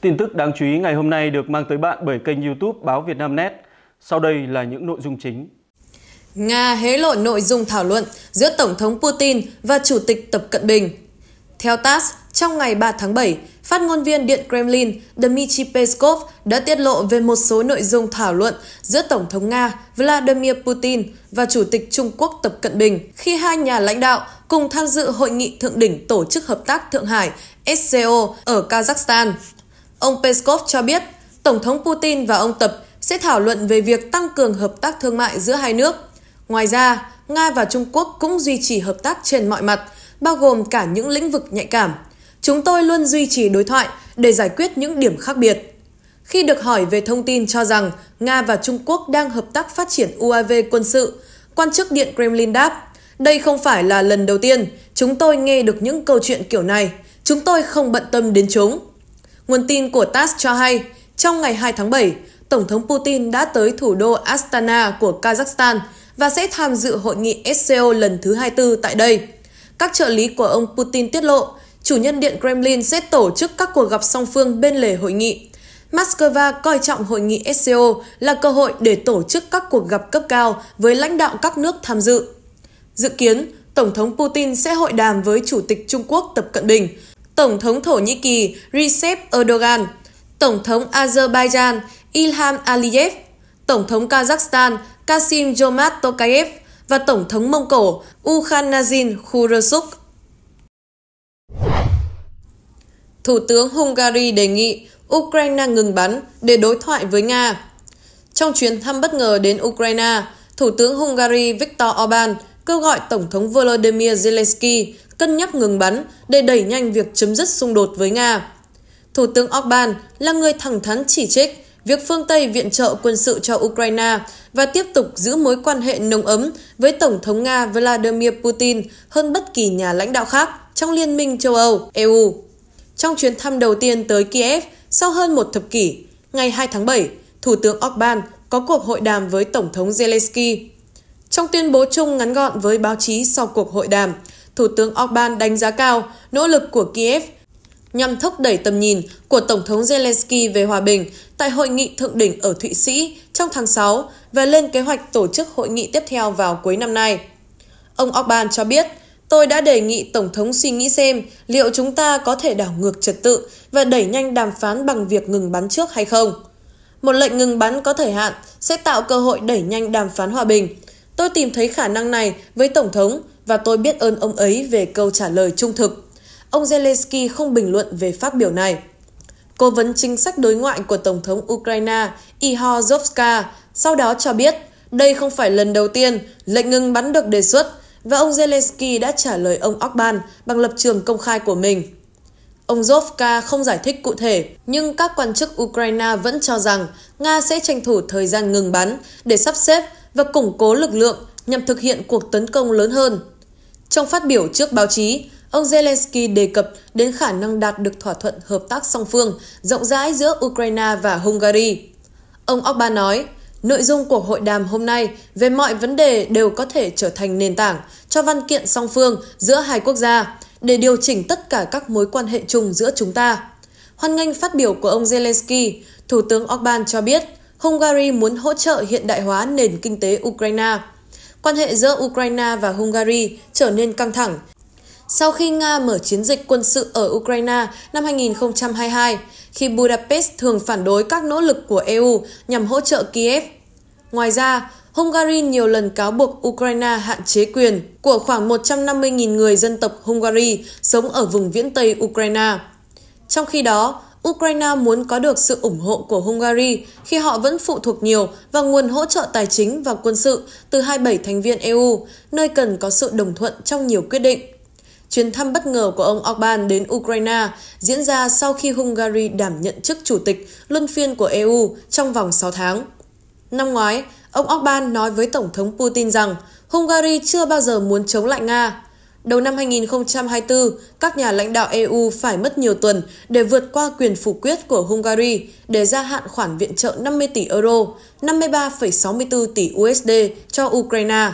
Tin tức đáng chú ý ngày hôm nay được mang tới bạn bởi kênh YouTube Báo Việt Nam Net. Sau đây là những nội dung chính. Nga hé lộ nội dung thảo luận giữa Tổng thống Putin và Chủ tịch Tập Cận Bình. Theo TASS, trong ngày 3 tháng 7, phát ngôn viên Điện Kremlin Dmitry Peskov đã tiết lộ về một số nội dung thảo luận giữa Tổng thống Nga Vladimir Putin và Chủ tịch Trung Quốc Tập Cận Bình khi hai nhà lãnh đạo cùng tham dự Hội nghị Thượng đỉnh Tổ chức Hợp tác Thượng Hải SCO ở Kazakhstan. Ông Peskov cho biết, Tổng thống Putin và ông Tập sẽ thảo luận về việc tăng cường hợp tác thương mại giữa hai nước. Ngoài ra, Nga và Trung Quốc cũng duy trì hợp tác trên mọi mặt, bao gồm cả những lĩnh vực nhạy cảm. Chúng tôi luôn duy trì đối thoại để giải quyết những điểm khác biệt. Khi được hỏi về thông tin cho rằng Nga và Trung Quốc đang hợp tác phát triển UAV quân sự, quan chức Điện Kremlin đáp, đây không phải là lần đầu tiên chúng tôi nghe được những câu chuyện kiểu này, chúng tôi không bận tâm đến chúng. Nguồn tin của TASS cho hay, trong ngày 2 tháng 7, Tổng thống Putin đã tới thủ đô Astana của Kazakhstan và sẽ tham dự hội nghị SCO lần thứ 24 tại đây. Các trợ lý của ông Putin tiết lộ, chủ nhân Điện Kremlin sẽ tổ chức các cuộc gặp song phương bên lề hội nghị. Moscow coi trọng hội nghị SCO là cơ hội để tổ chức các cuộc gặp cấp cao với lãnh đạo các nước tham dự. Dự kiến, Tổng thống Putin sẽ hội đàm với Chủ tịch Trung Quốc Tập Cận Bình Tổng thống Thổ Nhĩ Kỳ Recep Erdogan, Tổng thống Azerbaijan Ilham Aliyev, Tổng thống Kazakhstan Kasim Jomart Tokayev và Tổng thống Mông Cổ Ukhanazin Khurasuk. Thủ tướng Hungary đề nghị Ukraine ngừng bắn để đối thoại với Nga. Trong chuyến thăm bất ngờ đến Ukraine, Thủ tướng Hungary Viktor Orbán kêu gọi Tổng thống Volodymyr Zelensky cân nhắc ngừng bắn để đẩy nhanh việc chấm dứt xung đột với Nga. Thủ tướng Orbán là người thẳng thắn chỉ trích việc phương Tây viện trợ quân sự cho Ukraine và tiếp tục giữ mối quan hệ nồng ấm với Tổng thống Nga Vladimir Putin hơn bất kỳ nhà lãnh đạo khác trong Liên minh châu Âu, EU. Trong chuyến thăm đầu tiên tới Kiev sau hơn một thập kỷ, ngày 2 tháng 7, Thủ tướng Orbán có cuộc hội đàm với Tổng thống Zelensky. Trong tuyên bố chung ngắn gọn với báo chí sau cuộc hội đàm, Thủ tướng Orbán đánh giá cao nỗ lực của Kiev nhằm thúc đẩy tầm nhìn của Tổng thống Zelensky về hòa bình tại hội nghị thượng đỉnh ở Thụy Sĩ trong tháng 6 và lên kế hoạch tổ chức hội nghị tiếp theo vào cuối năm nay. Ông Orbán cho biết, tôi đã đề nghị Tổng thống suy nghĩ xem liệu chúng ta có thể đảo ngược trật tự và đẩy nhanh đàm phán bằng việc ngừng bắn trước hay không. Một lệnh ngừng bắn có thời hạn sẽ tạo cơ hội đẩy nhanh đàm phán hòa bình. Tôi tìm thấy khả năng này với Tổng thống và tôi biết ơn ông ấy về câu trả lời trung thực. Ông Zelensky không bình luận về phát biểu này. Cố vấn chính sách đối ngoại của Tổng thống Ukraine Ihor Zovska sau đó cho biết đây không phải lần đầu tiên lệnh ngừng bắn được đề xuất và ông Zelensky đã trả lời ông Orbán bằng lập trường công khai của mình. Ông Zovka không giải thích cụ thể, nhưng các quan chức Ukraine vẫn cho rằng Nga sẽ tranh thủ thời gian ngừng bắn để sắp xếp và củng cố lực lượng nhằm thực hiện cuộc tấn công lớn hơn trong phát biểu trước báo chí, ông Zelensky đề cập đến khả năng đạt được thỏa thuận hợp tác song phương rộng rãi giữa Ukraine và Hungary. Ông Orbán nói, nội dung cuộc hội đàm hôm nay về mọi vấn đề đều có thể trở thành nền tảng cho văn kiện song phương giữa hai quốc gia để điều chỉnh tất cả các mối quan hệ chung giữa chúng ta. Hoan nghênh phát biểu của ông Zelensky, Thủ tướng Orbán cho biết Hungary muốn hỗ trợ hiện đại hóa nền kinh tế Ukraine – quan hệ giữa Ukraine và Hungary trở nên căng thẳng sau khi Nga mở chiến dịch quân sự ở Ukraine năm 2022, khi Budapest thường phản đối các nỗ lực của EU nhằm hỗ trợ Kiev. Ngoài ra, Hungary nhiều lần cáo buộc Ukraine hạn chế quyền của khoảng 150.000 người dân tộc Hungary sống ở vùng viễn Tây Ukraine. Trong khi đó, Ukraine muốn có được sự ủng hộ của Hungary khi họ vẫn phụ thuộc nhiều vào nguồn hỗ trợ tài chính và quân sự từ 27 thành viên EU, nơi cần có sự đồng thuận trong nhiều quyết định. Chuyến thăm bất ngờ của ông Orbán đến Ukraine diễn ra sau khi Hungary đảm nhận chức chủ tịch luân phiên của EU trong vòng 6 tháng. Năm ngoái, ông Orbán nói với Tổng thống Putin rằng Hungary chưa bao giờ muốn chống lại Nga Đầu năm 2024, các nhà lãnh đạo EU phải mất nhiều tuần để vượt qua quyền phủ quyết của Hungary để gia hạn khoản viện trợ 50 tỷ euro, 53,64 tỷ USD cho Ukraine.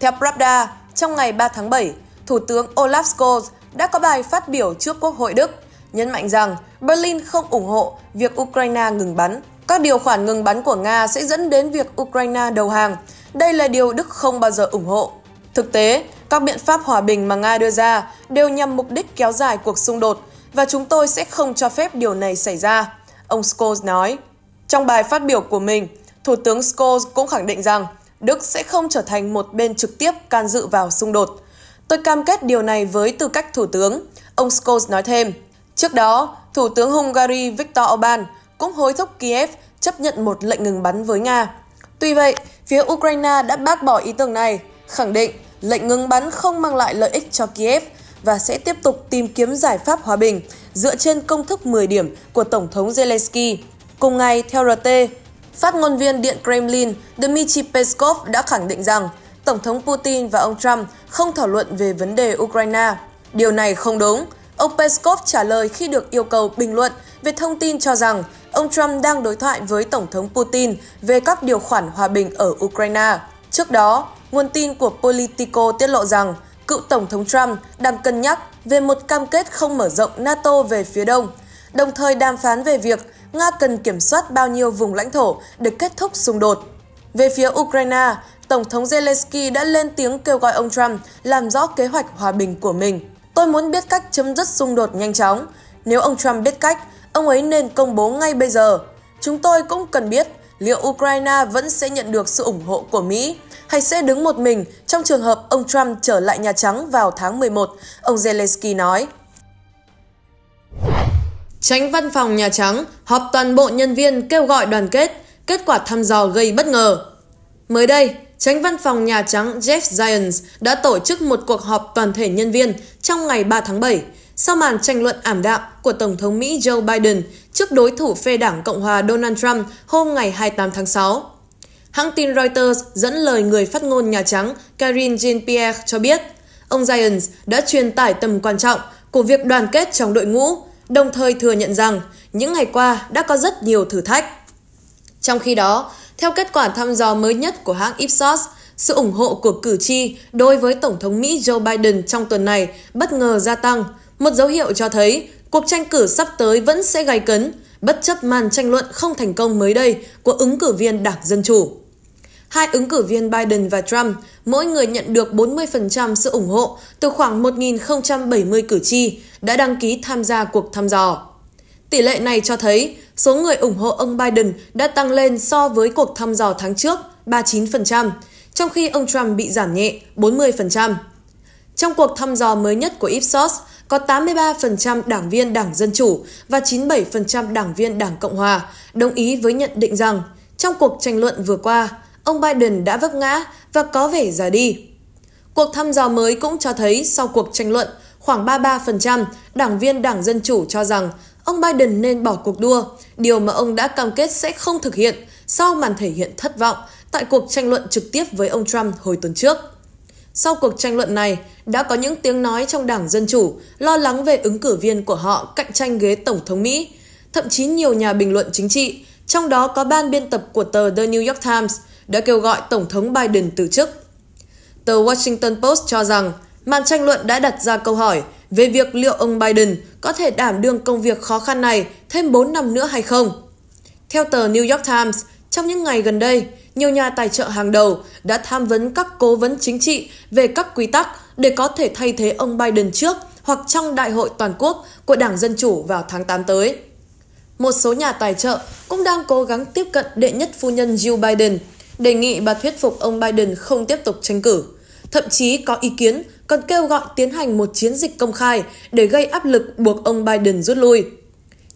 Theo Pravda, trong ngày 3 tháng 7, Thủ tướng Olaf Scholz đã có bài phát biểu trước Quốc hội Đức, nhấn mạnh rằng Berlin không ủng hộ việc Ukraine ngừng bắn. Các điều khoản ngừng bắn của Nga sẽ dẫn đến việc Ukraine đầu hàng, đây là điều Đức không bao giờ ủng hộ. Thực tế, các biện pháp hòa bình mà Nga đưa ra đều nhằm mục đích kéo dài cuộc xung đột và chúng tôi sẽ không cho phép điều này xảy ra, ông Scholz nói. Trong bài phát biểu của mình, Thủ tướng Scholz cũng khẳng định rằng Đức sẽ không trở thành một bên trực tiếp can dự vào xung đột. Tôi cam kết điều này với tư cách Thủ tướng, ông Scholz nói thêm. Trước đó, Thủ tướng Hungary Viktor Orbán cũng hối thúc Kiev chấp nhận một lệnh ngừng bắn với Nga. Tuy vậy, phía Ukraine đã bác bỏ ý tưởng này, khẳng định lệnh ngừng bắn không mang lại lợi ích cho Kiev và sẽ tiếp tục tìm kiếm giải pháp hòa bình dựa trên công thức 10 điểm của Tổng thống Zelensky. Cùng ngày, theo RT, phát ngôn viên Điện Kremlin Dmitry Peskov đã khẳng định rằng Tổng thống Putin và ông Trump không thảo luận về vấn đề Ukraine. Điều này không đúng, Ông Peskov trả lời khi được yêu cầu bình luận về thông tin cho rằng ông Trump đang đối thoại với Tổng thống Putin về các điều khoản hòa bình ở Ukraine. Trước đó, nguồn tin của Politico tiết lộ rằng cựu Tổng thống Trump đang cân nhắc về một cam kết không mở rộng NATO về phía đông, đồng thời đàm phán về việc Nga cần kiểm soát bao nhiêu vùng lãnh thổ để kết thúc xung đột. Về phía Ukraine, Tổng thống Zelensky đã lên tiếng kêu gọi ông Trump làm rõ kế hoạch hòa bình của mình. Tôi muốn biết cách chấm dứt xung đột nhanh chóng. Nếu ông Trump biết cách, ông ấy nên công bố ngay bây giờ. Chúng tôi cũng cần biết liệu Ukraine vẫn sẽ nhận được sự ủng hộ của Mỹ hay sẽ đứng một mình trong trường hợp ông Trump trở lại Nhà Trắng vào tháng 11, ông Zelensky nói. Tránh văn phòng Nhà Trắng họp toàn bộ nhân viên kêu gọi đoàn kết, kết quả thăm dò gây bất ngờ. Mới đây, Tránh văn phòng Nhà Trắng Jeff Zients đã tổ chức một cuộc họp toàn thể nhân viên trong ngày 3 tháng 7 sau màn tranh luận ảm đạm của Tổng thống Mỹ Joe Biden trước đối thủ phe đảng Cộng hòa Donald Trump hôm ngày 28 tháng 6. Hãng tin Reuters dẫn lời người phát ngôn Nhà Trắng Karine Jean-Pierre cho biết, ông Zients đã truyền tải tầm quan trọng của việc đoàn kết trong đội ngũ, đồng thời thừa nhận rằng những ngày qua đã có rất nhiều thử thách. Trong khi đó, theo kết quả thăm dò mới nhất của hãng Ipsos, sự ủng hộ của cử tri đối với Tổng thống Mỹ Joe Biden trong tuần này bất ngờ gia tăng, một dấu hiệu cho thấy cuộc tranh cử sắp tới vẫn sẽ gay cấn, bất chấp màn tranh luận không thành công mới đây của ứng cử viên Đảng Dân Chủ. Hai ứng cử viên Biden và Trump, mỗi người nhận được 40% sự ủng hộ từ khoảng 1.070 cử tri đã đăng ký tham gia cuộc thăm dò. Tỷ lệ này cho thấy số người ủng hộ ông Biden đã tăng lên so với cuộc thăm dò tháng trước 39%, trong khi ông Trump bị giảm nhẹ 40%. Trong cuộc thăm dò mới nhất của Ipsos, có 83% đảng viên Đảng Dân Chủ và 97% đảng viên Đảng Cộng Hòa đồng ý với nhận định rằng trong cuộc tranh luận vừa qua, ông Biden đã vấp ngã và có vẻ già đi. Cuộc thăm dò mới cũng cho thấy sau cuộc tranh luận, khoảng 33% đảng viên Đảng Dân Chủ cho rằng ông Biden nên bỏ cuộc đua, điều mà ông đã cam kết sẽ không thực hiện sau màn thể hiện thất vọng tại cuộc tranh luận trực tiếp với ông Trump hồi tuần trước. Sau cuộc tranh luận này, đã có những tiếng nói trong Đảng Dân Chủ lo lắng về ứng cử viên của họ cạnh tranh ghế Tổng thống Mỹ. Thậm chí nhiều nhà bình luận chính trị, trong đó có ban biên tập của tờ The New York Times, đã kêu gọi Tổng thống Biden từ chức. Tờ Washington Post cho rằng, màn tranh luận đã đặt ra câu hỏi về việc liệu ông Biden có thể đảm đương công việc khó khăn này thêm 4 năm nữa hay không. Theo tờ New York Times, trong những ngày gần đây, nhiều nhà tài trợ hàng đầu đã tham vấn các cố vấn chính trị về các quy tắc để có thể thay thế ông Biden trước hoặc trong Đại hội Toàn quốc của Đảng Dân Chủ vào tháng 8 tới. Một số nhà tài trợ cũng đang cố gắng tiếp cận đệ nhất phu nhân Jill Biden, đề nghị bà thuyết phục ông Biden không tiếp tục tranh cử. Thậm chí có ý kiến còn kêu gọi tiến hành một chiến dịch công khai để gây áp lực buộc ông Biden rút lui.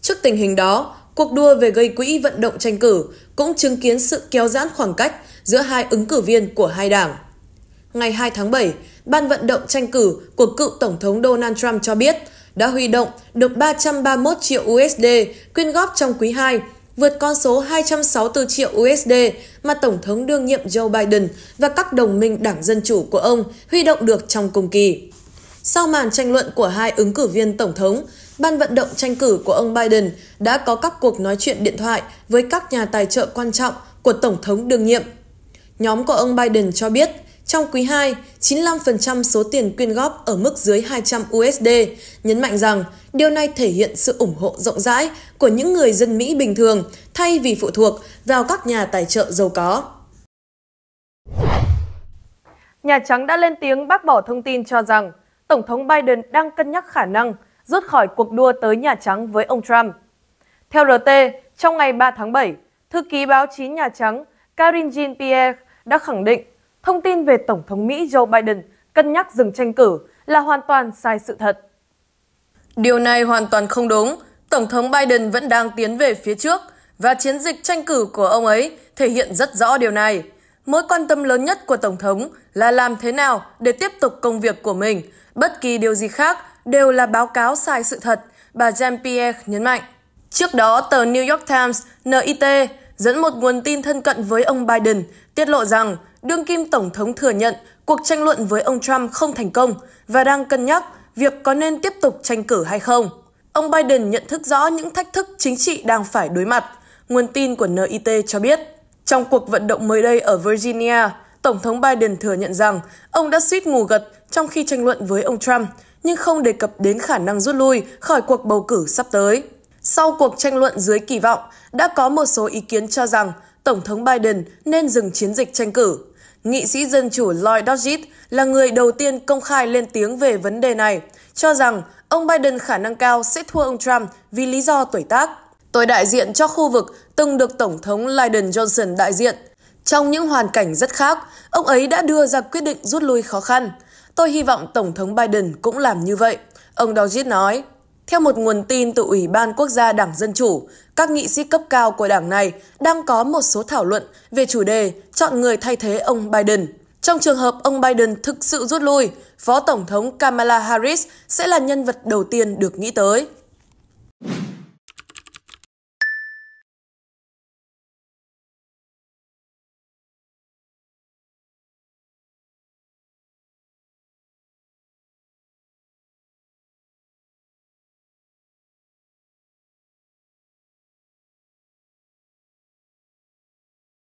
Trước tình hình đó, cuộc đua về gây quỹ vận động tranh cử cũng chứng kiến sự kéo giãn khoảng cách giữa hai ứng cử viên của hai đảng. Ngày 2 tháng 7, Ban vận động tranh cử của cựu Tổng thống Donald Trump cho biết đã huy động được 331 triệu USD quyên góp trong quý 2 vượt con số 264 triệu USD mà Tổng thống đương nhiệm Joe Biden và các đồng minh Đảng Dân Chủ của ông huy động được trong cùng kỳ. Sau màn tranh luận của hai ứng cử viên Tổng thống, ban vận động tranh cử của ông Biden đã có các cuộc nói chuyện điện thoại với các nhà tài trợ quan trọng của Tổng thống đương nhiệm. Nhóm của ông Biden cho biết trong quý 2, 95% số tiền quyên góp ở mức dưới 200 USD, nhấn mạnh rằng điều này thể hiện sự ủng hộ rộng rãi của những người dân Mỹ bình thường thay vì phụ thuộc vào các nhà tài trợ giàu có. Nhà Trắng đã lên tiếng bác bỏ thông tin cho rằng Tổng thống Biden đang cân nhắc khả năng rút khỏi cuộc đua tới Nhà Trắng với ông Trump. Theo RT, trong ngày 3 tháng 7, thư ký báo chí Nhà Trắng Karine Jean-Pierre đã khẳng định Thông tin về Tổng thống Mỹ Joe Biden cân nhắc dừng tranh cử là hoàn toàn sai sự thật. Điều này hoàn toàn không đúng. Tổng thống Biden vẫn đang tiến về phía trước và chiến dịch tranh cử của ông ấy thể hiện rất rõ điều này. Mối quan tâm lớn nhất của Tổng thống là làm thế nào để tiếp tục công việc của mình. Bất kỳ điều gì khác đều là báo cáo sai sự thật, bà Jean-Pierre nhấn mạnh. Trước đó, tờ New York Times, NIT, dẫn một nguồn tin thân cận với ông Biden, tiết lộ rằng đương kim Tổng thống thừa nhận cuộc tranh luận với ông Trump không thành công và đang cân nhắc việc có nên tiếp tục tranh cử hay không. Ông Biden nhận thức rõ những thách thức chính trị đang phải đối mặt, nguồn tin của NIT cho biết. Trong cuộc vận động mới đây ở Virginia, Tổng thống Biden thừa nhận rằng ông đã suýt ngủ gật trong khi tranh luận với ông Trump, nhưng không đề cập đến khả năng rút lui khỏi cuộc bầu cử sắp tới. Sau cuộc tranh luận dưới kỳ vọng, đã có một số ý kiến cho rằng Tổng thống Biden nên dừng chiến dịch tranh cử. Nghị sĩ Dân Chủ Lloyd Doggett là người đầu tiên công khai lên tiếng về vấn đề này, cho rằng ông Biden khả năng cao sẽ thua ông Trump vì lý do tuổi tác. Tôi đại diện cho khu vực từng được Tổng thống Lyndon Johnson đại diện. Trong những hoàn cảnh rất khác, ông ấy đã đưa ra quyết định rút lui khó khăn. Tôi hy vọng Tổng thống Biden cũng làm như vậy, ông Doggett nói. Theo một nguồn tin từ Ủy ban Quốc gia Đảng Dân Chủ, các nghị sĩ cấp cao của đảng này đang có một số thảo luận về chủ đề chọn người thay thế ông Biden. Trong trường hợp ông Biden thực sự rút lui, Phó Tổng thống Kamala Harris sẽ là nhân vật đầu tiên được nghĩ tới.